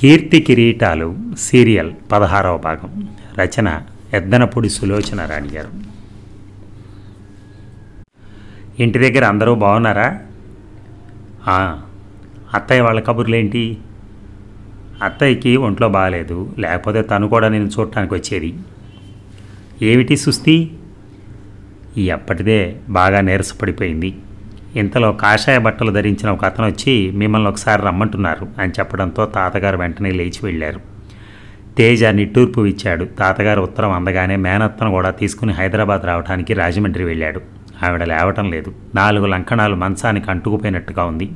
కీర్తి కిరీటాలు సీరియల్ పదహారవ భాగం రచన ఎద్దనపూడి సులోచన రాణి గారు ఇంటి దగ్గర అందరూ బాగున్నారా అత్తయ్య వాళ్ళ కబుర్లేంటి అత్తయ్యకి ఒంట్లో బాగాలేదు లేకపోతే తను కూడా నేను చూడటానికి వచ్చేది ఏమిటి సుస్తి ఈ అప్పటిదే బాగా నీరసపడిపోయింది ఇంతలో కాషాయ బట్టలు ధరించిన ఒక అతను వచ్చి మిమ్మల్ని ఒకసారి రమ్మంటున్నారు అని చెప్పడంతో తాతగారు వెంటనే లేచి వెళ్ళారు తేజ నిట్టూర్పు ఇచ్చాడు తాతగారు ఉత్తరం అందగానే మేనత్తను కూడా తీసుకుని హైదరాబాద్ రావడానికి రాజమండ్రి వెళ్ళాడు ఆవిడ లేవటం లేదు నాలుగు లంకణాలు మంచానికి అంటుకుపోయినట్టుగా ఉంది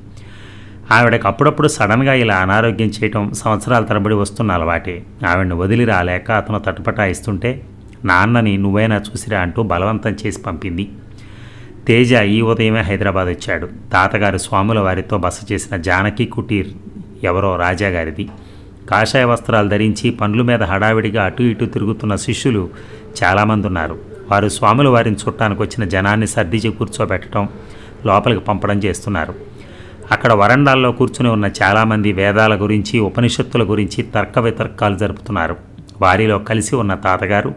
ఆవిడకు అప్పుడప్పుడు సడన్గా ఇలా అనారోగ్యం చేయటం సంవత్సరాల తరబడి వస్తున్న అలవాటే ఆవిడని వదిలి రాలేక అతను తటపటాయిస్తుంటే నాన్నని నువ్వైనా చూసిరా అంటూ బలవంతం చేసి పంపింది తేజ ఈ ఉదయమే హైదరాబాద్ వచ్చాడు తాతగారు స్వాముల వారితో బస చేసిన జానకి కుటీర్ ఎవరో రాజాగారిది కాషాయ వస్త్రాలు ధరించి పండ్ల మీద హడావిడిగా అటు ఇటు తిరుగుతున్న శిష్యులు చాలామంది ఉన్నారు వారు స్వాముల వారిని చుట్టానికి వచ్చిన జనాన్ని సర్దిచి కూర్చోబెట్టడం లోపలికి పంపడం చేస్తున్నారు అక్కడ వరండాల్లో కూర్చుని ఉన్న చాలామంది వేదాల గురించి ఉపనిషత్తుల గురించి తర్క వితర్కాలు జరుపుతున్నారు వారిలో కలిసి ఉన్న తాతగారు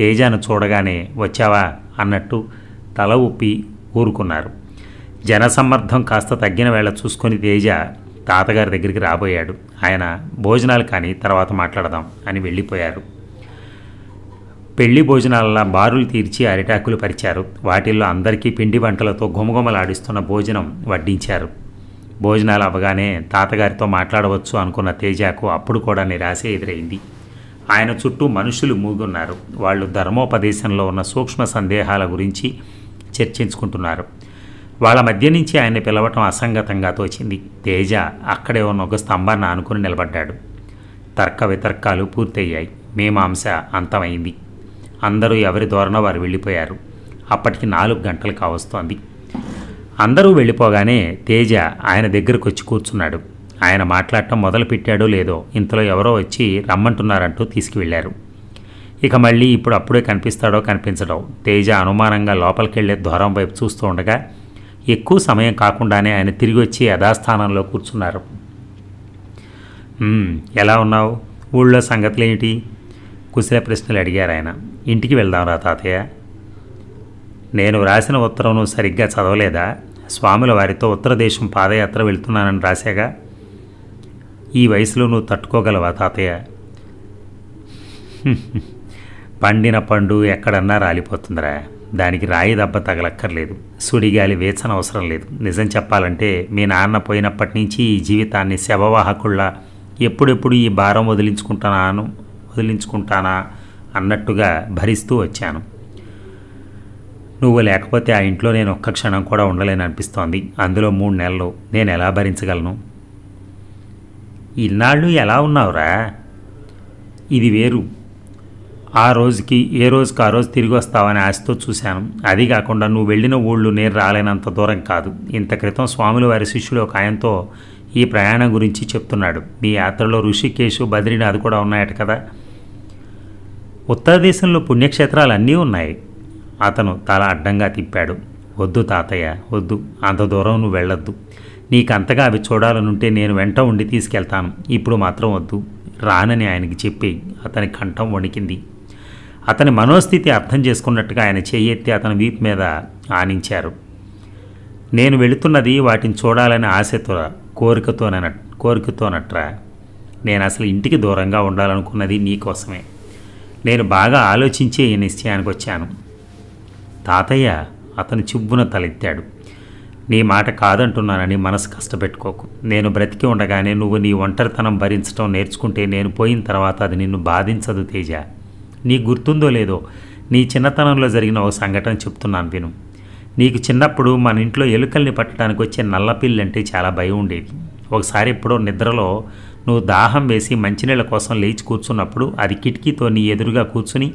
తేజాను చూడగానే వచ్చావా అన్నట్టు తల ఊపి ఊరుకున్నారు జనసమ్మర్థం కాస్త తగ్గిన వేళ చూసుకొని తేజ తాతగారి దగ్గరికి రాబోయాడు ఆయన భోజనాలు కానీ తర్వాత మాట్లాడదాం అని వెళ్ళిపోయారు పెళ్లి భోజనాల బారులు తీర్చి అరిటాకులు పరిచారు వాటిల్లో అందరికీ పిండి వంటలతో గుమగుమలాడిస్తున్న భోజనం వడ్డించారు భోజనాలు అవ్వగానే తాతగారితో మాట్లాడవచ్చు అనుకున్న తేజాకు అప్పుడు కూడా నిరాశ ఎదురైంది ఆయన చుట్టూ మనుషులు మూగున్నారు వాళ్ళు ధర్మోపదేశంలో ఉన్న సూక్ష్మ సందేహాల గురించి చర్చించుకుంటున్నారు వాళ్ళ మధ్య నుంచి ఆయన్ని పిలవటం అసంగతంగా తోచింది తేజ అక్కడే ఉన్న ఒక స్తంభాన్ని ఆనుకుని నిలబడ్డాడు తర్క వితర్కాలు పూర్తయ్యాయి మీమాంస అంతమైంది అందరూ ఎవరి ధోరణ వారు వెళ్ళిపోయారు అప్పటికి నాలుగు గంటలు కావస్తోంది అందరూ వెళ్ళిపోగానే తేజ ఆయన దగ్గరకు వచ్చి కూర్చున్నాడు ఆయన మాట్లాడటం మొదలుపెట్టాడో లేదో ఇంతలో ఎవరో వచ్చి రమ్మంటున్నారంటూ తీసుకువెళ్లారు ఇక మళ్ళీ ఇప్పుడు అప్పుడే కనిపిస్తాడో కనిపించడం తేజ అనుమానంగా లోపలికెళ్లే ద్వారం వైపు చూస్తూ ఉండగా ఎక్కువ సమయం కాకుండానే ఆయన తిరిగి వచ్చి యథాస్థానంలో కూర్చున్నారు ఎలా ఉన్నావు ఊళ్ళో ఏమిటి కుశల ప్రశ్నలు అడిగారు ఆయన ఇంటికి వెళ్దాంరా తాతయ్య నేను రాసిన ఉత్తరం సరిగ్గా చదవలేదా స్వాముల వారితో ఉత్తరదేశం పాదయాత్ర వెళ్తున్నానని రాశాగా ఈ వయసులో నువ్వు తట్టుకోగలవా తాతయ్య పండిన పండు ఎక్కడన్నా రాలిపోతుందిరా దానికి రాయి దెబ్బ తగలక్కర్లేదు సుడిగాలి వేచన అవసరం లేదు నిజం చెప్పాలంటే మీ నాన్న పోయినప్పటి నుంచి ఈ జీవితాన్ని శవవాహకుళ్ళ ఎప్పుడెప్పుడు ఈ భారం వదిలించుకుంటాను వదిలించుకుంటానా అన్నట్టుగా భరిస్తూ వచ్చాను నువ్వు లేకపోతే ఆ ఇంట్లో నేను ఒక్క క్షణం కూడా ఉండలేననిపిస్తోంది అందులో మూడు నెలలు నేను ఎలా భరించగలను ఇన్నాళ్ళు ఎలా ఉన్నావురా ఇది వేరు ఆ రోజుకి ఏ రోజుకి ఆ రోజు తిరిగి వస్తావని ఆశతో చూశాను అది కాకుండా నువ్వు వెళ్ళిన ఊళ్ళు నేను రాలేనంత దూరం కాదు ఇంత క్రితం స్వాములు వారి శిష్యులు ఒక ఆయనతో ఈ ప్రయాణం గురించి చెప్తున్నాడు మీ యాత్రలో ఋషికేశు బద్రీనాథ్ కూడా ఉన్నాయట కదా ఉత్తర దేశంలో పుణ్యక్షేత్రాలు అన్నీ ఉన్నాయి అతను తల అడ్డంగా తిప్పాడు వద్దు తాతయ్య వద్దు అంత దూరం నువ్వు వెళ్ళొద్దు నీకంతగా అవి చూడాలనుంటే నేను వెంట ఉండి తీసుకెళ్తాను ఇప్పుడు మాత్రం వద్దు రానని ఆయనకి చెప్పి అతని కంఠం వణికింది అతని మనోస్థితి అర్థం చేసుకున్నట్టుగా ఆయన చేయెత్తి అతని వీపు మీద ఆనించారు నేను వెళుతున్నది వాటిని చూడాలని ఆశతో కోరికతోనన కోరికతోనట్రా నేను అసలు ఇంటికి దూరంగా ఉండాలనుకున్నది నీకోసమే నేను బాగా ఆలోచించే ఈ నిశ్చయానికి వచ్చాను తాతయ్య అతను చిబ్బున తలెత్తాడు నీ మాట కాదంటున్నానని మనసు కష్టపెట్టుకోకు నేను బ్రతికి ఉండగానే నువ్వు నీ ఒంటరితనం భరించడం నేర్చుకుంటే నేను పోయిన తర్వాత అది నిన్ను బాధించదు తేజ నీ గుర్తుందో లేదో నీ చిన్నతనంలో జరిగిన ఒక సంఘటన చెప్తున్నాను విను నీకు చిన్నప్పుడు మన ఇంట్లో ఎలుకల్ని పట్టడానికి వచ్చే నల్లపిల్లంటే చాలా భయం ఉండేది ఒకసారి ఎప్పుడో నిద్రలో నువ్వు దాహం వేసి మంచినీళ్ళ కోసం లేచి కూర్చున్నప్పుడు అది కిటికీతో నీ ఎదురుగా కూర్చుని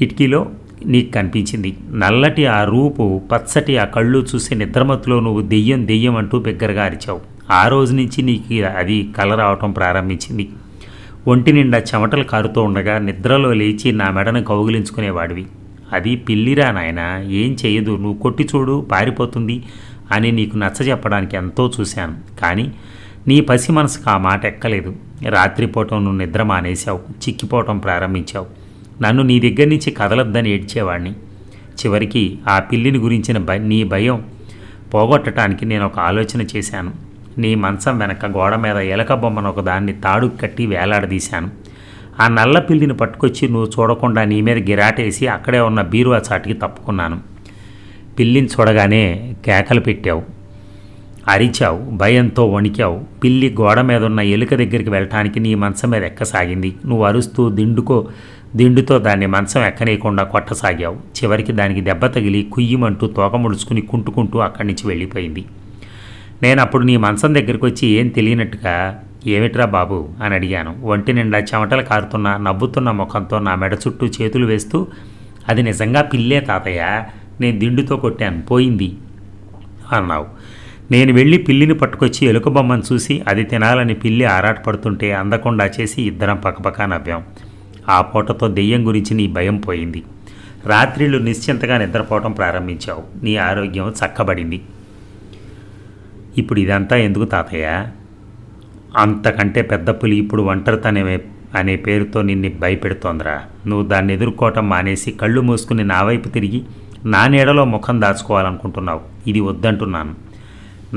కిటికీలో నీకు కనిపించింది నల్లటి ఆ రూపు పచ్చటి ఆ కళ్ళు చూసి నిద్రమత్తులో నువ్వు దెయ్యం దెయ్యం అంటూ బిగ్గరగా అరిచావు ఆ రోజు నుంచి నీకు అది కల రావటం ప్రారంభించింది ఒంటి నిండా చెమటలు కారుతూ ఉండగా నిద్రలో లేచి నా మెడను కౌగిలించుకునేవాడివి అది పిల్లిరా నాయన ఏం చేయదు నువ్వు కొట్టి చూడు పారిపోతుంది అని నీకు నచ్చ చెప్పడానికి ఎంతో చూశాను కానీ నీ పసి మనసుకు ఆ మాట ఎక్కలేదు రాత్రిపూట నువ్వు నిద్ర మానేశావు చిక్కిపోవటం ప్రారంభించావు నన్ను నీ దగ్గర నుంచి కదలొద్దని ఏడ్చేవాడిని చివరికి ఆ పిల్లిని గురించిన భ నీ భయం పోగొట్టడానికి నేను ఒక ఆలోచన చేశాను నీ మంచం వెనక గోడ మీద ఎలక బొమ్మను ఒక దాన్ని తాడు కట్టి వేలాడదీశాను ఆ నల్ల పిల్లిని పట్టుకొచ్చి నువ్వు చూడకుండా నీ మీద గిరాటేసి అక్కడే ఉన్న బీరువా చాటికి తప్పుకున్నాను పిల్లిని చూడగానే కేకలు పెట్టావు అరిచావు భయంతో వణికావు పిల్లి గోడ మీద ఉన్న ఎలుక దగ్గరికి వెళ్ళటానికి నీ మంచం మీద ఎక్కసాగింది నువ్వు అరుస్తూ దిండుకో దిండుతో దాన్ని మంచం ఎక్కనేయకుండా కొట్టసాగావు చివరికి దానికి దెబ్బ తగిలి కుయ్యమంటూ తోక ముడుచుకుని కుంటుకుంటూ అక్కడి నుంచి వెళ్ళిపోయింది నేను అప్పుడు నీ మంచం దగ్గరికి వచ్చి ఏం తెలియనట్టుగా ఏమిట్రా బాబు అని అడిగాను ఒంటి నిండా చెమటలు కారుతున్న నవ్వుతున్న ముఖంతో నా మెడ చుట్టూ చేతులు వేస్తూ అది నిజంగా పిల్లే తాతయ్య నేను దిండుతో కొట్టాను పోయింది అన్నావు నేను వెళ్ళి పిల్లిని పట్టుకొచ్చి ఎలుక బొమ్మను చూసి అది తినాలని పిల్లి ఆరాటపడుతుంటే అందకుండా చేసి ఇద్దరం పక్కపక్క నవ్వాం ఆ పూటతో దెయ్యం గురించి నీ భయం పోయింది రాత్రిళ్ళు నిశ్చింతగా నిద్రపోవటం ప్రారంభించావు నీ ఆరోగ్యం చక్కబడింది ఇప్పుడు ఇదంతా ఎందుకు తాతయ్య అంతకంటే పెద్ద పులి ఇప్పుడు ఒంటరితనమే అనే పేరుతో నిన్ను భయపెడుతోందిరా నువ్వు దాన్ని ఎదుర్కోవటం మానేసి కళ్ళు మూసుకుని నా వైపు తిరిగి నా నీడలో ముఖం దాచుకోవాలనుకుంటున్నావు ఇది వద్దంటున్నాను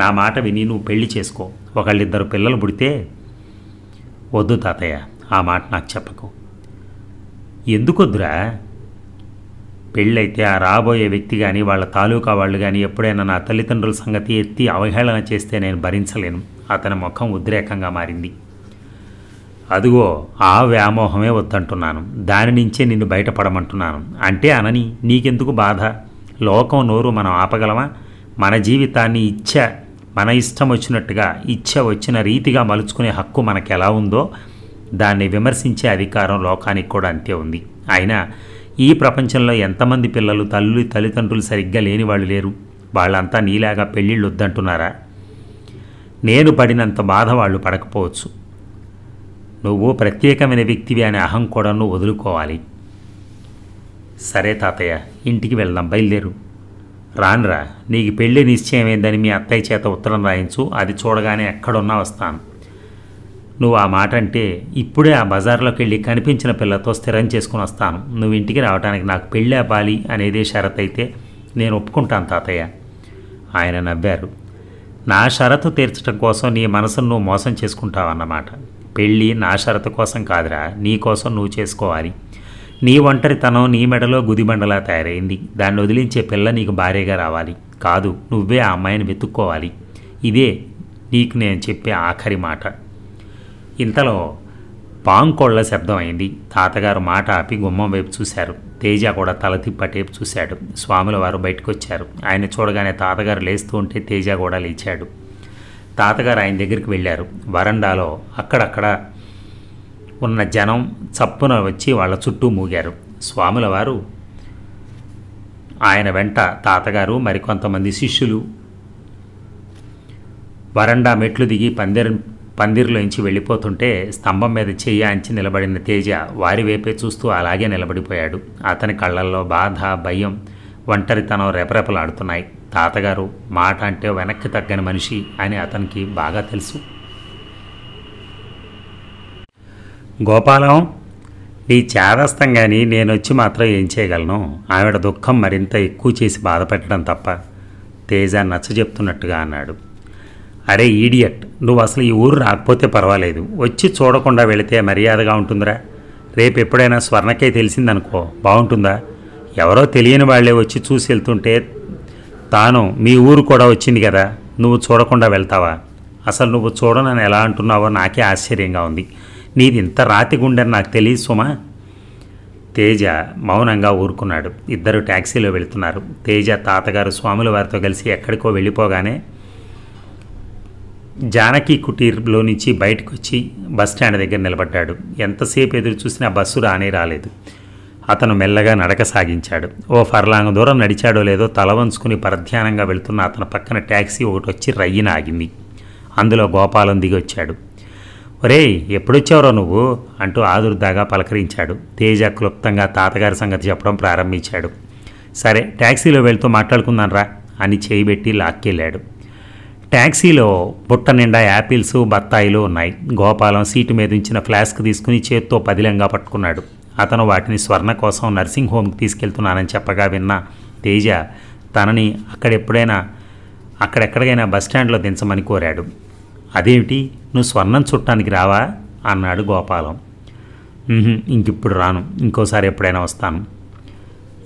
నా మాట విని నువ్వు పెళ్లి చేసుకో ఒకళ్ళిద్దరు పిల్లలు పుడితే వద్దు తాతయ్య ఆ మాట నాకు చెప్పకు ఎందుకొద్దురా పెళ్ళైతే ఆ రాబోయే వ్యక్తి కానీ వాళ్ళ తాలూకా వాళ్ళు కానీ ఎప్పుడైనా నా తల్లిదండ్రుల సంగతి ఎత్తి అవహేళన చేస్తే నేను భరించలేను అతని ముఖం ఉద్రేకంగా మారింది అదిగో ఆ వ్యామోహమే వద్దంటున్నాను దాని నుంచే నిన్ను బయటపడమంటున్నాను అంటే అనని నీకెందుకు బాధ లోకం నోరు మనం ఆపగలమా మన జీవితాన్ని ఇచ్చ మన ఇష్టం వచ్చినట్టుగా ఇచ్చ వచ్చిన రీతిగా మలుచుకునే హక్కు మనకెలా ఉందో దాన్ని విమర్శించే అధికారం లోకానికి కూడా అంతే ఉంది అయినా ఈ ప్రపంచంలో ఎంతమంది పిల్లలు తల్లి తల్లిదండ్రులు సరిగ్గా లేని వాళ్ళు లేరు వాళ్ళంతా నీలాగా పెళ్ళిళ్ళు వద్దంటున్నారా నేను పడినంత బాధ వాళ్ళు పడకపోవచ్చు నువ్వు ప్రత్యేకమైన వ్యక్తివి అనే అహం కూడా నువ్వు వదులుకోవాలి సరే తాతయ్య ఇంటికి వెళ్దాం బయలుదేరు రానురా నీకు పెళ్ళి నిశ్చయమైందని మీ అత్తయ్య చేత ఉత్తరం రాయించు అది చూడగానే ఎక్కడున్నా వస్తాను నువ్వు ఆ మాట అంటే ఇప్పుడే ఆ బజార్లోకి వెళ్ళి కనిపించిన పిల్లతో స్థిరం చేసుకుని వస్తాను నువ్వు ఇంటికి రావడానికి నాకు పెళ్ళి అవ్వాలి అనేదే షరత్ అయితే నేను ఒప్పుకుంటాను తాతయ్య ఆయన నవ్వారు నా షరతు తీర్చడం కోసం నీ మనసును నువ్వు మోసం చేసుకుంటావన్నమాట పెళ్ళి నా షరతు కోసం కాదురా నీ కోసం నువ్వు చేసుకోవాలి నీ ఒంటరితనం నీ మెడలో గుదిబండలా తయారైంది దాన్ని వదిలించే పిల్ల నీకు భార్యగా రావాలి కాదు నువ్వే ఆ అమ్మాయిని వెతుక్కోవాలి ఇదే నీకు నేను చెప్పే ఆఖరి మాట ఇంతలో పాంకోళ్ల శబ్దం అయింది తాతగారు మాట ఆపి గుమ్మం వైపు చూశారు తేజ కూడా తల తిప్పటేపు చూశాడు స్వాముల వారు బయటకు వచ్చారు ఆయన చూడగానే తాతగారు లేస్తూ ఉంటే తేజ కూడా లేచాడు తాతగారు ఆయన దగ్గరికి వెళ్ళారు వరండాలో అక్కడక్కడ ఉన్న జనం చప్పున వచ్చి వాళ్ళ చుట్టూ మూగారు స్వాముల వారు ఆయన వెంట తాతగారు మరికొంతమంది శిష్యులు వరండా మెట్లు దిగి పందిరం పందిరిలోంచి వెళ్ళిపోతుంటే స్తంభం మీద చెయ్యి అంచి నిలబడిన తేజ వారి వైపే చూస్తూ అలాగే నిలబడిపోయాడు అతని కళ్ళల్లో బాధ భయం ఒంటరితనం రెపరెపలాడుతున్నాయి తాతగారు మాట అంటే వెనక్కి తగ్గని మనిషి అని అతనికి బాగా తెలుసు గోపాలం నీ చేదస్తం కానీ నేనొచ్చి మాత్రం ఏం చేయగలను ఆవిడ దుఃఖం మరింత ఎక్కువ చేసి బాధపెట్టడం తప్ప తేజ నచ్చ చెప్తున్నట్టుగా అన్నాడు అరే ఈడియట్ నువ్వు అసలు ఈ ఊరు రాకపోతే పర్వాలేదు వచ్చి చూడకుండా వెళితే మర్యాదగా ఉంటుందిరా రేపు ఎప్పుడైనా స్వర్ణకే తెలిసిందనుకో బాగుంటుందా ఎవరో తెలియని వాళ్లే వచ్చి చూసి వెళ్తుంటే తాను మీ ఊరు కూడా వచ్చింది కదా నువ్వు చూడకుండా వెళ్తావా అసలు నువ్వు చూడనని ఎలా అంటున్నావో నాకే ఆశ్చర్యంగా ఉంది నీది ఇంత రాతి గుండెని నాకు తెలియదు సుమా తేజ మౌనంగా ఊరుకున్నాడు ఇద్దరు ట్యాక్సీలో వెళుతున్నారు తేజ తాతగారు స్వాముల వారితో కలిసి ఎక్కడికో వెళ్ళిపోగానే జానకి కుటీర్లో నుంచి బయటకు వచ్చి బస్టాండ్ దగ్గర నిలబడ్డాడు ఎంతసేపు ఎదురు చూసినా బస్సు రానే రాలేదు అతను మెల్లగా నడక సాగించాడు ఓ ఫర్లాంగ్ దూరం నడిచాడో లేదో తల వంచుకుని పరధ్యానంగా వెళుతున్న అతని పక్కన ట్యాక్సీ ఒకటి వచ్చి రయ్యిన ఆగింది అందులో గోపాలం దిగి వచ్చాడు ఒరే ఎప్పుడొచ్చావురా నువ్వు అంటూ ఆదుర్దాగా పలకరించాడు తేజ క్లుప్తంగా తాతగారి సంగతి చెప్పడం ప్రారంభించాడు సరే ట్యాక్సీలో వెళ్తూ మాట్లాడుకుందాం రా అని చేయిబెట్టి లాక్కెళ్ళాడు ట్యాక్సీలో బుట్ట నిండా యాపిల్స్ బత్తాయిలు ఉన్నాయి గోపాలం సీటు మీద ఉంచిన ఫ్లాస్క్ తీసుకుని చేత్తో పదిలంగా పట్టుకున్నాడు అతను వాటిని స్వర్ణ కోసం నర్సింగ్ హోమ్కి తీసుకెళ్తున్నానని చెప్పగా విన్న తేజ తనని అక్కడెప్పుడైనా అక్కడెక్కడికైనా బస్టాండ్లో దించమని కోరాడు అదేమిటి నువ్వు స్వర్ణం చుట్టానికి రావా అన్నాడు గోపాలం ఇంకిప్పుడు రాను ఇంకోసారి ఎప్పుడైనా వస్తాను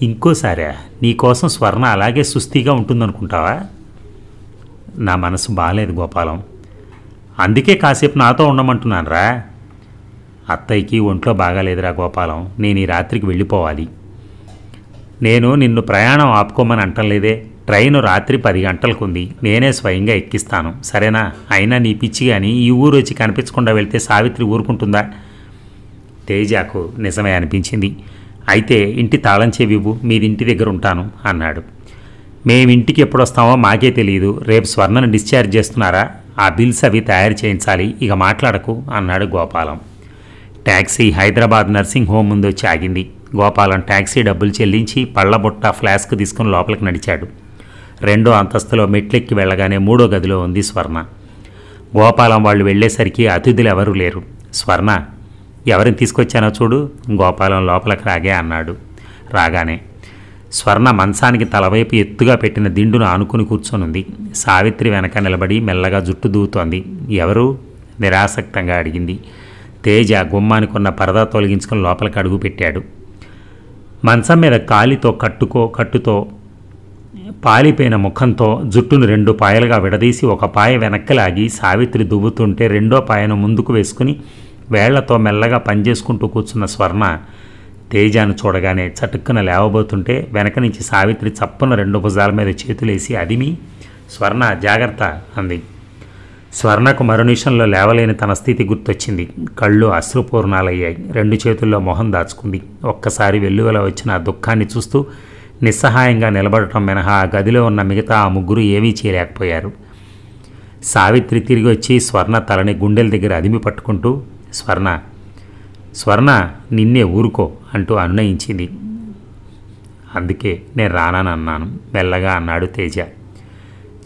ఇంకోసారా నీకోసం స్వర్ణ అలాగే సుస్థిగా ఉంటుందనుకుంటావా నా మనసు బాగాలేదు గోపాలం అందుకే కాసేపు నాతో రా అత్తయ్యకి ఒంట్లో బాగాలేదురా గోపాలం నేను ఈ రాత్రికి వెళ్ళిపోవాలి నేను నిన్ను ప్రయాణం ఆపుకోమని అంటలేదే ట్రైన్ రాత్రి పది గంటలకు ఉంది నేనే స్వయంగా ఎక్కిస్తాను సరేనా అయినా నీ పిచ్చి కానీ ఈ ఊరు వచ్చి కనిపించకుండా వెళ్తే సావిత్రి ఊరుకుంటుందా తేజాకు నిజమే అనిపించింది అయితే ఇంటి తాళం చెవివు ఇంటి దగ్గర ఉంటాను అన్నాడు మేమింటికి ఎప్పుడు వస్తామో మాకే తెలియదు రేపు స్వర్ణను డిశ్చార్జ్ చేస్తున్నారా ఆ బిల్స్ అవి తయారు చేయించాలి ఇక మాట్లాడకు అన్నాడు Gopalam taxi Hyderabad nursing home ముందు వచ్చి ఆగింది గోపాలం ట్యాక్సీ డబ్బులు చెల్లించి పళ్ళబుట్ట ఫ్లాస్క్ తీసుకుని లోపలికి నడిచాడు రెండో అంతస్తులో మెట్లెక్కి వెళ్ళగానే మూడో గదిలో ఉంది స్వర్ణ గోపాలం వాళ్ళు వెళ్ళేసరికి అతిథులు ఎవరూ లేరు స్వర్ణ ఎవరిని తీసుకొచ్చానో చూడు గోపాలం లోపలికి రాగే అన్నాడు రాగానే స్వర్ణ మంచానికి తలవైపు ఎత్తుగా పెట్టిన దిండును ఆనుకుని కూర్చొనుంది సావిత్రి వెనక నిలబడి మెల్లగా జుట్టు దూతోంది ఎవరు నిరాసక్తంగా అడిగింది తేజ గుమ్మానికున్న పరదా తొలగించుకుని లోపలికి అడుగు పెట్టాడు మంచం మీద కాలితో కట్టుకో కట్టుతో పాలిపోయిన ముఖంతో జుట్టును రెండు పాయలుగా విడదీసి ఒక పాయ వెనక్కి లాగి సావిత్రి దువ్వుతుంటే రెండో పాయను ముందుకు వేసుకుని వేళ్లతో మెల్లగా పనిచేసుకుంటూ కూర్చున్న స్వర్ణ తేజాను చూడగానే చటుక్కున లేవబోతుంటే వెనక నుంచి సావిత్రి చప్పున రెండు భుజాల మీద చేతులేసి అదిమి స్వర్ణ జాగ్రత్త అంది స్వర్ణకు మరో లేవలేని తన స్థితి గుర్తొచ్చింది కళ్ళు అశ్రుపూర్ణాలయ్యాయి రెండు చేతుల్లో మొహం దాచుకుంది ఒక్కసారి వెల్లువల వచ్చిన ఆ దుఃఖాన్ని చూస్తూ నిస్సహాయంగా నిలబడటం మినహా ఆ గదిలో ఉన్న మిగతా ఆ ముగ్గురు ఏమీ చేయలేకపోయారు సావిత్రి తిరిగి వచ్చి స్వర్ణ తలని గుండెల దగ్గర అదిమి పట్టుకుంటూ స్వర్ణ స్వర్ణ నిన్నే ఊరుకో అంటూ అనునయించింది అందుకే నేను రానానన్నాను మెల్లగా అన్నాడు తేజ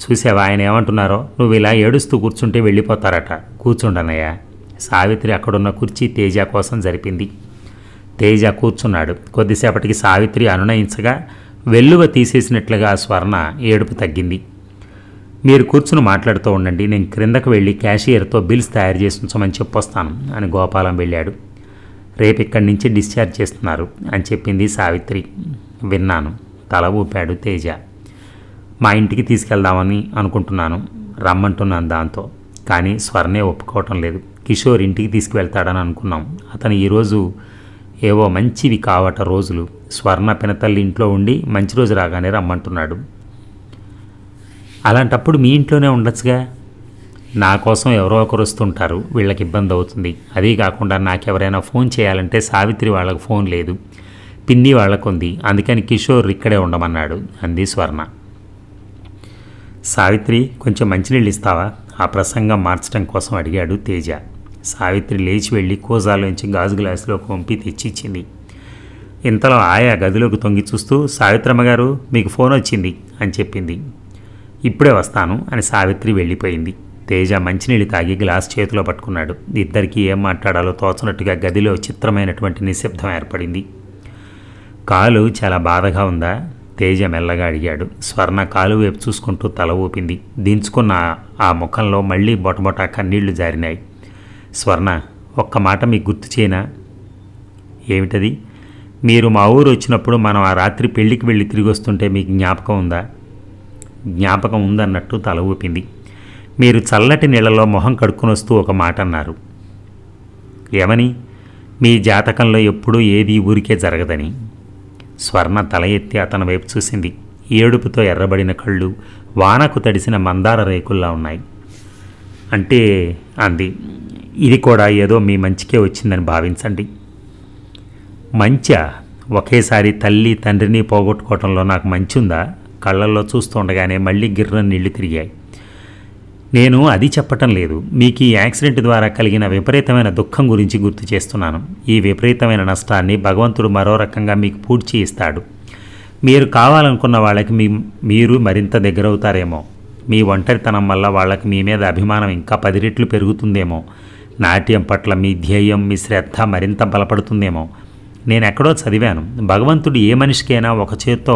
చూసావా ఆయన ఏమంటున్నారో నువ్వు ఇలా ఏడుస్తూ కూర్చుంటే వెళ్ళిపోతారట కూర్చుండనయ్యా సావిత్రి అక్కడున్న కుర్చీ తేజ కోసం జరిపింది తేజ కూర్చున్నాడు కొద్దిసేపటికి సావిత్రి అనునయించగా వెల్లువ తీసేసినట్లుగా స్వర్ణ ఏడుపు తగ్గింది మీరు కూర్చుని మాట్లాడుతూ ఉండండి నేను క్రిందకు వెళ్ళి క్యాషియర్తో బిల్స్ తయారు చేసి ఉంచమని చెప్పొస్తాను అని గోపాలం వెళ్ళాడు రేపు ఇక్కడి నుంచి డిశ్చార్జ్ చేస్తున్నారు అని చెప్పింది సావిత్రి విన్నాను తల ఊపాడు తేజ మా ఇంటికి తీసుకెళ్దామని అనుకుంటున్నాను రమ్మంటున్నాను దాంతో కానీ స్వర్ణే ఒప్పుకోవటం లేదు కిషోర్ ఇంటికి తీసుకువెళ్తాడని అనుకున్నాం అతను ఈరోజు ఏవో మంచివి కావట రోజులు స్వర్ణ పినతల్లి ఇంట్లో ఉండి మంచి రోజు రాగానే రమ్మంటున్నాడు అలాంటప్పుడు మీ ఇంట్లోనే ఉండొచ్చుగా నా కోసం ఎవరో ఒకరు వస్తుంటారు వీళ్ళకి ఇబ్బంది అవుతుంది అదీ కాకుండా నాకు ఎవరైనా ఫోన్ చేయాలంటే సావిత్రి వాళ్ళకు ఫోన్ లేదు పిన్ని వాళ్ళకుంది అందుకని కిషోర్ ఇక్కడే ఉండమన్నాడు అంది స్వర్ణ సావిత్రి కొంచెం మంచినీళ్ళు ఇస్తావా ఆ ప్రసంగం మార్చడం కోసం అడిగాడు తేజ సావిత్రి లేచి వెళ్ళి కోజాలోంచి గాజు గ్లాసులో పంపి తెచ్చిచ్చింది ఇంతలో ఆయా గదిలోకి తొంగి చూస్తూ సావిత్రమ్మ గారు మీకు ఫోన్ వచ్చింది అని చెప్పింది ఇప్పుడే వస్తాను అని సావిత్రి వెళ్ళిపోయింది తేజ మంచినీళ్ళు తాగి గ్లాస్ చేతిలో పట్టుకున్నాడు ఇద్దరికీ ఏం మాట్లాడాలో తోచినట్టుగా గదిలో చిత్రమైనటువంటి నిశ్శబ్దం ఏర్పడింది కాలు చాలా బాధగా ఉందా తేజ మెల్లగా అడిగాడు స్వర్ణ కాలు వేపు చూసుకుంటూ తల ఊపింది దించుకున్న ఆ ముఖంలో మళ్ళీ బొటబొట కన్నీళ్లు జారినాయి స్వర్ణ ఒక్క మాట మీకు గుర్తు చేయనా ఏమిటది మీరు మా ఊరు వచ్చినప్పుడు మనం ఆ రాత్రి పెళ్లికి వెళ్ళి తిరిగి వస్తుంటే మీకు జ్ఞాపకం ఉందా జ్ఞాపకం ఉందన్నట్టు తల ఊపింది మీరు చల్లటి నీళ్ళలో మొహం కడుక్కునొస్తూ ఒక మాట అన్నారు ఏమని మీ జాతకంలో ఎప్పుడూ ఏది ఊరికే జరగదని స్వర్ణ తల ఎత్తి అతని వైపు చూసింది ఏడుపుతో ఎర్రబడిన కళ్ళు వానకు తడిసిన మందార రేకుల్లా ఉన్నాయి అంటే అంది ఇది కూడా ఏదో మీ మంచికే వచ్చిందని భావించండి మంచ ఒకేసారి తల్లి తండ్రిని పోగొట్టుకోవటంలో నాకు మంచి ఉందా కళ్ళల్లో చూస్తుండగానే మళ్ళీ గిర్ర నీళ్లు తిరిగాయి నేను అది చెప్పటం లేదు మీకు ఈ యాక్సిడెంట్ ద్వారా కలిగిన విపరీతమైన దుఃఖం గురించి గుర్తు చేస్తున్నాను ఈ విపరీతమైన నష్టాన్ని భగవంతుడు మరో రకంగా మీకు పూడ్చి ఇస్తాడు మీరు కావాలనుకున్న వాళ్ళకి మీ మీరు మరింత దగ్గరవుతారేమో మీ ఒంటరితనం వల్ల వాళ్ళకి మీ మీద అభిమానం ఇంకా పది రెట్లు పెరుగుతుందేమో నాట్యం పట్ల మీ ధ్యేయం మీ శ్రద్ధ మరింత బలపడుతుందేమో నేను ఎక్కడో చదివాను భగవంతుడు ఏ మనిషికైనా ఒక చేత్తో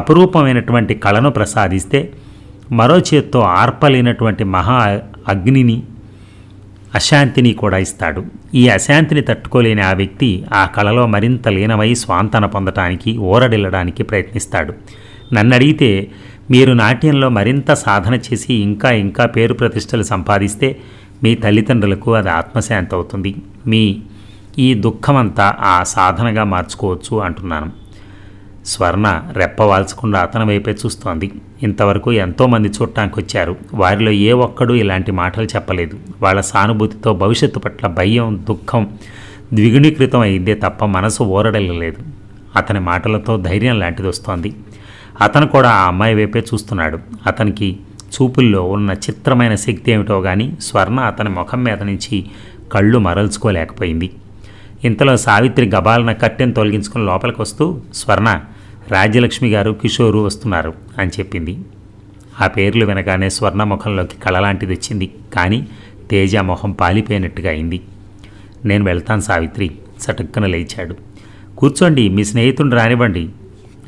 అపురూపమైనటువంటి కళను ప్రసాదిస్తే మరో చేత్తో ఆర్పలేనటువంటి మహా అగ్నిని అశాంతిని కూడా ఇస్తాడు ఈ అశాంతిని తట్టుకోలేని ఆ వ్యక్తి ఆ కళలో మరింత లీనమై స్వాంతన పొందటానికి ఓరడిల్లడానికి ప్రయత్నిస్తాడు నన్నడిగితే మీరు నాట్యంలో మరింత సాధన చేసి ఇంకా ఇంకా పేరు ప్రతిష్టలు సంపాదిస్తే మీ తల్లిదండ్రులకు అది ఆత్మశాంతి అవుతుంది మీ ఈ దుఃఖమంతా ఆ సాధనగా మార్చుకోవచ్చు అంటున్నాను స్వర్ణ రెప్పవాల్చకుండా అతని వైపే చూస్తోంది ఇంతవరకు ఎంతోమంది చూడటానికి వచ్చారు వారిలో ఏ ఒక్కడూ ఇలాంటి మాటలు చెప్పలేదు వాళ్ళ సానుభూతితో భవిష్యత్తు పట్ల భయం దుఃఖం ద్విగుణీకృతం అయిందే తప్ప మనసు ఓరడలేదు అతని మాటలతో ధైర్యం లాంటిది వస్తోంది అతను కూడా ఆ అమ్మాయి వైపే చూస్తున్నాడు అతనికి చూపుల్లో ఉన్న చిత్రమైన శక్తి ఏమిటో కానీ స్వర్ణ అతని ముఖం మీద నుంచి కళ్ళు మరల్చుకోలేకపోయింది ఇంతలో సావిత్రి గబాలన కట్టెను తొలగించుకుని లోపలికి వస్తూ స్వర్ణ రాజ్యలక్ష్మి గారు కిషోరు వస్తున్నారు అని చెప్పింది ఆ పేర్లు వినగానే స్వర్ణ ముఖంలోకి కళలాంటిది వచ్చింది కానీ తేజ మొహం పాలిపోయినట్టుగా అయింది నేను వెళ్తాను సావిత్రి చటుక్కున లేచాడు కూర్చోండి మీ స్నేహితుడు రానివ్వండి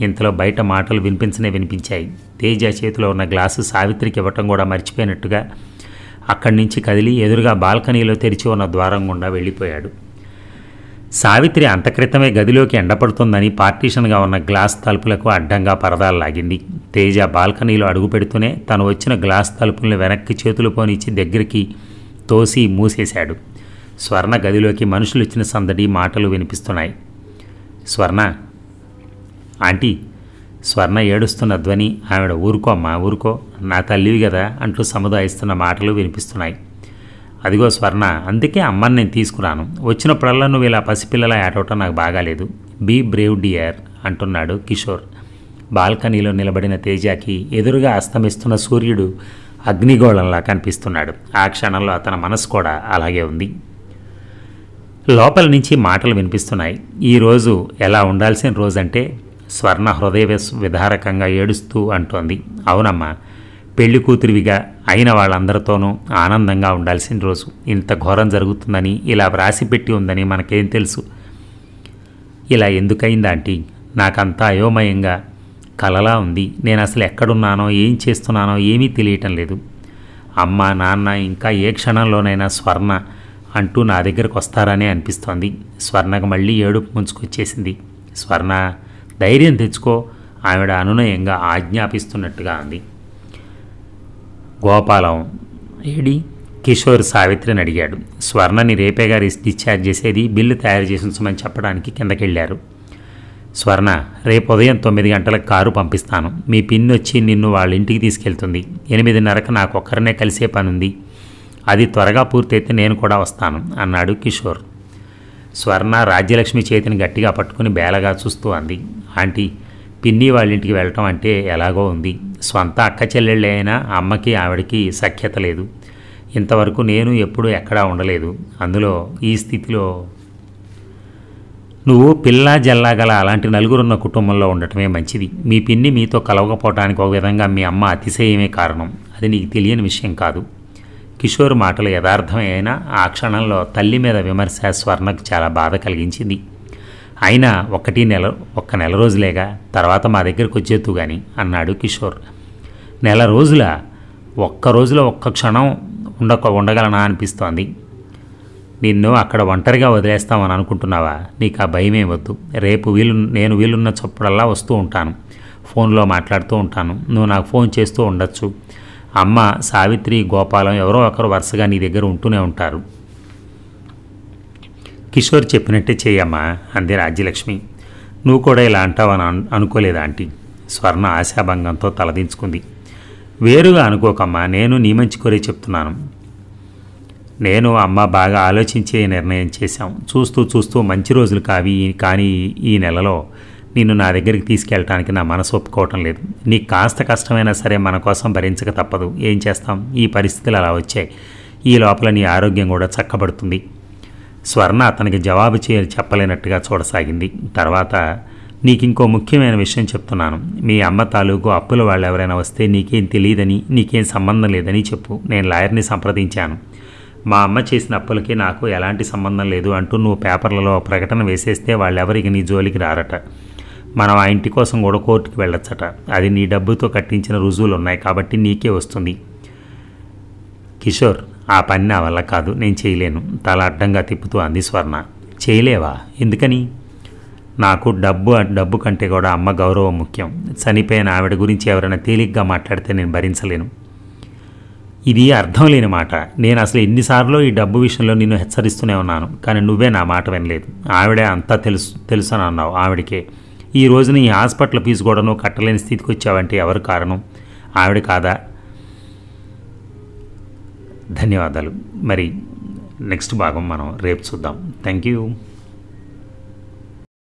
ఇంతలో బయట మాటలు వినిపించనే వినిపించాయి తేజ చేతిలో ఉన్న గ్లాసు సావిత్రికి ఇవ్వటం కూడా మర్చిపోయినట్టుగా అక్కడి నుంచి కదిలి ఎదురుగా బాల్కనీలో తెరిచి ఉన్న ద్వారం గుండా వెళ్ళిపోయాడు సావిత్రి అంతక్రితమే గదిలోకి ఎండపడుతుందని పార్టీషన్గా ఉన్న గ్లాస్ తలుపులకు అడ్డంగా పరదాలు లాగింది తేజ బాల్కనీలో అడుగు పెడుతూనే తను వచ్చిన గ్లాస్ తలుపుల్ని వెనక్కి చేతులు పోనిచ్చి దగ్గరికి తోసి మూసేశాడు స్వర్ణ గదిలోకి మనుషులు ఇచ్చిన సందడి మాటలు వినిపిస్తున్నాయి స్వర్ణ ఆంటీ స్వర్ణ ఏడుస్తున్న ధ్వని ఆవిడ ఊరుకో అమ్మా ఊరుకో నా తల్లివి కదా అంటూ సముదాయిస్తున్న మాటలు వినిపిస్తున్నాయి అదిగో స్వర్ణ అందుకే అమ్మని నేను తీసుకురాను వచ్చినప్పుడల్లా నువ్వు ఇలా పసిపిల్లలా ఆడవటం నాకు బాగాలేదు బీ బ్రేవ్ డియర్ అంటున్నాడు కిషోర్ బాల్కనీలో నిలబడిన తేజాకి ఎదురుగా అస్తమిస్తున్న సూర్యుడు అగ్నిగోళంలా కనిపిస్తున్నాడు ఆ క్షణంలో అతని మనసు కూడా అలాగే ఉంది లోపల నుంచి మాటలు వినిపిస్తున్నాయి ఈరోజు ఎలా ఉండాల్సిన రోజంటే స్వర్ణ హృదయ విధారకంగా ఏడుస్తూ అంటోంది అవునమ్మా పెళ్లి కూతురివిగా అయిన వాళ్ళందరితోనూ ఆనందంగా ఉండాల్సిన రోజు ఇంత ఘోరం జరుగుతుందని ఇలా వ్రాసి పెట్టి ఉందని మనకేం తెలుసు ఇలా ఎందుకైంది ఆంటీ నాకంతా అయోమయంగా కలలా ఉంది నేను అసలు ఎక్కడున్నానో ఏం చేస్తున్నానో ఏమీ తెలియటం లేదు అమ్మ నాన్న ఇంకా ఏ క్షణంలోనైనా స్వర్ణ అంటూ నా దగ్గరకు వస్తారనే అనిపిస్తోంది స్వర్ణకు మళ్ళీ ఏడుపు ముంచుకొచ్చేసింది స్వర్ణ ధైర్యం తెచ్చుకో ఆవిడ అనునయంగా ఆజ్ఞాపిస్తున్నట్టుగా అంది గోపాలం ఏడి కిషోర్ సావిత్రిని అడిగాడు స్వర్ణని రేపే గారి డిశ్చార్జ్ చేసేది బిల్లు తయారు చేసి ఉంచమని చెప్పడానికి కిందకెళ్ళారు స్వర్ణ రేపు ఉదయం తొమ్మిది గంటలకు కారు పంపిస్తాను మీ పిన్ వచ్చి నిన్ను వాళ్ళ ఇంటికి తీసుకెళ్తుంది ఎనిమిదిన్నరకు నాకు ఒక్కరినే కలిసే పనుంది అది త్వరగా పూర్తయితే నేను కూడా వస్తాను అన్నాడు కిషోర్ స్వర్ణ రాజ్యలక్ష్మి చేతిని గట్టిగా పట్టుకుని బేలగా చూస్తూ అంది ఆంటీ పిన్ని వాళ్ళింటికి వెళ్ళటం అంటే ఎలాగో ఉంది స్వంత అక్క చెల్లెళ్ళైనా అమ్మకి ఆవిడకి సఖ్యత లేదు ఇంతవరకు నేను ఎప్పుడూ ఎక్కడా ఉండలేదు అందులో ఈ స్థితిలో నువ్వు పిల్ల జల్లా గల అలాంటి నలుగురున్న కుటుంబంలో ఉండటమే మంచిది మీ పిన్ని మీతో కలవకపోవటానికి ఒక విధంగా మీ అమ్మ అతిశయమే కారణం అది నీకు తెలియని విషయం కాదు కిషోర్ మాటలు యథార్థమైనా అయినా ఆ క్షణంలో తల్లి మీద విమర్శ స్వర్ణకు చాలా బాధ కలిగించింది అయినా ఒకటి నెల ఒక్క నెల రోజులేగా తర్వాత మా దగ్గరికి వచ్చేత్తు గాని అన్నాడు కిషోర్ నెల రోజుల ఒక్క రోజులో ఒక్క క్షణం ఉండక ఉండగలనా అనిపిస్తోంది నిన్ను అక్కడ ఒంటరిగా వదిలేస్తామని అనుకుంటున్నావా నీకు ఆ భయమే వద్దు రేపు వీలు నేను వీలున్న చప్పుడల్లా వస్తూ ఉంటాను ఫోన్లో మాట్లాడుతూ ఉంటాను నువ్వు నాకు ఫోన్ చేస్తూ ఉండొచ్చు అమ్మ సావిత్రి గోపాలం ఎవరో ఒకరు వరుసగా నీ దగ్గర ఉంటూనే ఉంటారు కిషోర్ చెప్పినట్టే చేయమ్మా అంది రాజ్యలక్ష్మి నువ్వు కూడా ఇలా అంటావని అనుకోలేదా ఆంటీ స్వర్ణ ఆశాభంగంతో తలదించుకుంది వేరుగా అనుకోకమ్మా నేను నీ మంచి కోరే చెప్తున్నాను నేను అమ్మ బాగా ఆలోచించే నిర్ణయం చేశాం చూస్తూ చూస్తూ మంచి రోజులు కావి కానీ ఈ నెలలో నిన్ను నా దగ్గరికి తీసుకెళ్ళటానికి నా మనసు ఒప్పుకోవటం లేదు నీకు కాస్త కష్టమైనా సరే మన కోసం భరించక తప్పదు ఏం చేస్తాం ఈ పరిస్థితులు అలా వచ్చాయి ఈ లోపల నీ ఆరోగ్యం కూడా చక్కబడుతుంది స్వర్ణ అతనికి జవాబు చేయాలి చెప్పలేనట్టుగా చూడసాగింది తర్వాత నీకు ఇంకో ముఖ్యమైన విషయం చెప్తున్నాను మీ అమ్మ తాలూకు అప్పుల వాళ్ళు ఎవరైనా వస్తే నీకేం తెలియదని నీకేం సంబంధం లేదని చెప్పు నేను లాయర్ని సంప్రదించాను మా అమ్మ చేసిన అప్పులకి నాకు ఎలాంటి సంబంధం లేదు అంటూ నువ్వు పేపర్లలో ప్రకటన వేసేస్తే వాళ్ళెవరికి నీ జోలికి రారట మనం ఆ ఇంటి కోసం కూడా కోర్టుకి వెళ్ళొచ్చట అది నీ డబ్బుతో కట్టించిన రుజువులు ఉన్నాయి కాబట్టి నీకే వస్తుంది కిషోర్ ఆ పని నా వల్ల కాదు నేను చేయలేను తల అడ్డంగా తిప్పుతూ అంది స్వర్ణ చేయలేవా ఎందుకని నాకు డబ్బు డబ్బు కంటే కూడా అమ్మ గౌరవం ముఖ్యం చనిపోయిన ఆవిడ గురించి ఎవరైనా తేలిగ్గా మాట్లాడితే నేను భరించలేను ఇది అర్థం లేని మాట నేను అసలు ఎన్నిసార్లు ఈ డబ్బు విషయంలో నిన్ను హెచ్చరిస్తూనే ఉన్నాను కానీ నువ్వే నా మాట వినలేదు ఆవిడే అంతా తెలుసు తెలుసు అని అన్నావు ఆవిడకే ఈ రోజున ఈ హాస్పిటల్ ఫీజు కూడా నువ్వు కట్టలేని స్థితికి వచ్చావంటే ఎవరు కారణం ఆవిడ కాదా ధన్యవాదాలు మరి నెక్స్ట్ భాగం మనం రేపు చూద్దాం థ్యాంక్ యూ